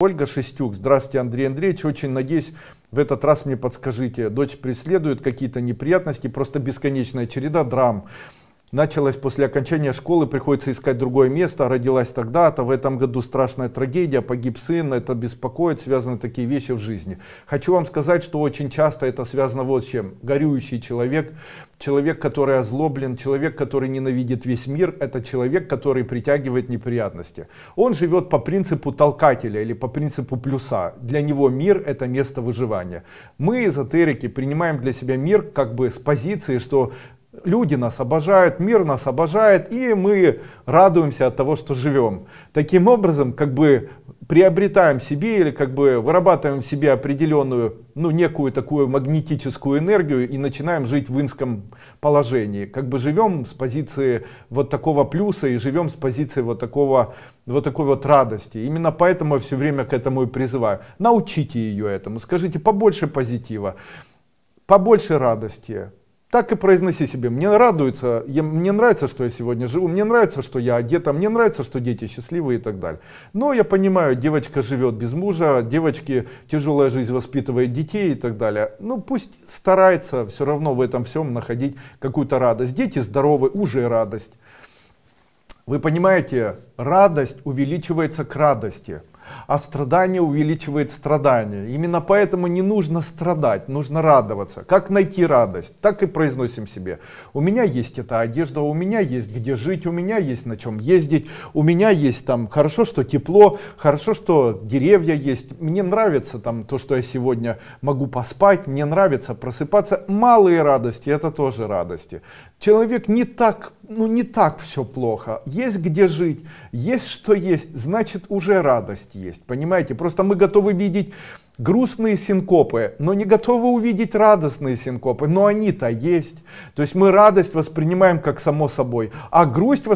Ольга Шестюк, здравствуйте, Андрей Андреевич. Очень надеюсь, в этот раз мне подскажите. Дочь преследует какие-то неприятности, просто бесконечная череда драм. Началось после окончания школы, приходится искать другое место, а родилась тогда-то, в этом году страшная трагедия, погиб сын, это беспокоит, связаны такие вещи в жизни. Хочу вам сказать, что очень часто это связано вот с чем. Горюющий человек, человек, который озлоблен, человек, который ненавидит весь мир, это человек, который притягивает неприятности. Он живет по принципу толкателя или по принципу плюса. Для него мир это место выживания. Мы, эзотерики, принимаем для себя мир как бы с позиции, что Люди нас обожают, мир нас обожает, и мы радуемся от того, что живем. Таким образом, как бы приобретаем себе или как бы вырабатываем в себе определенную, ну, некую такую магнетическую энергию и начинаем жить в инском положении. Как бы живем с позиции вот такого плюса и живем с позиции вот такого, вот такой вот радости. Именно поэтому я все время к этому и призываю. Научите ее этому, скажите побольше позитива побольше радости, так и произноси себе. Мне радуется, я, мне нравится, что я сегодня живу, мне нравится, что я одета, мне нравится, что дети счастливые и так далее. Но я понимаю, девочка живет без мужа, девочки тяжелая жизнь воспитывает детей и так далее. Ну пусть старается все равно в этом всем находить какую-то радость. Дети здоровы, уже радость. Вы понимаете, радость увеличивается к радости а страдание увеличивает страдание Именно поэтому не нужно страдать, нужно радоваться. Как найти радость, так и произносим себе. У меня есть эта одежда, у меня есть где жить, у меня есть на чем ездить, у меня есть там хорошо, что тепло, хорошо, что деревья есть. Мне нравится там то, что я сегодня могу поспать, мне нравится просыпаться. Малые радости, это тоже радости. Человек не так, ну не так все плохо. Есть где жить, есть что есть, значит уже радости есть. Понимаете, просто мы готовы видеть грустные синкопы, но не готовы увидеть радостные синкопы, но они-то есть. То есть мы радость воспринимаем как само собой, а грусть воспринимаем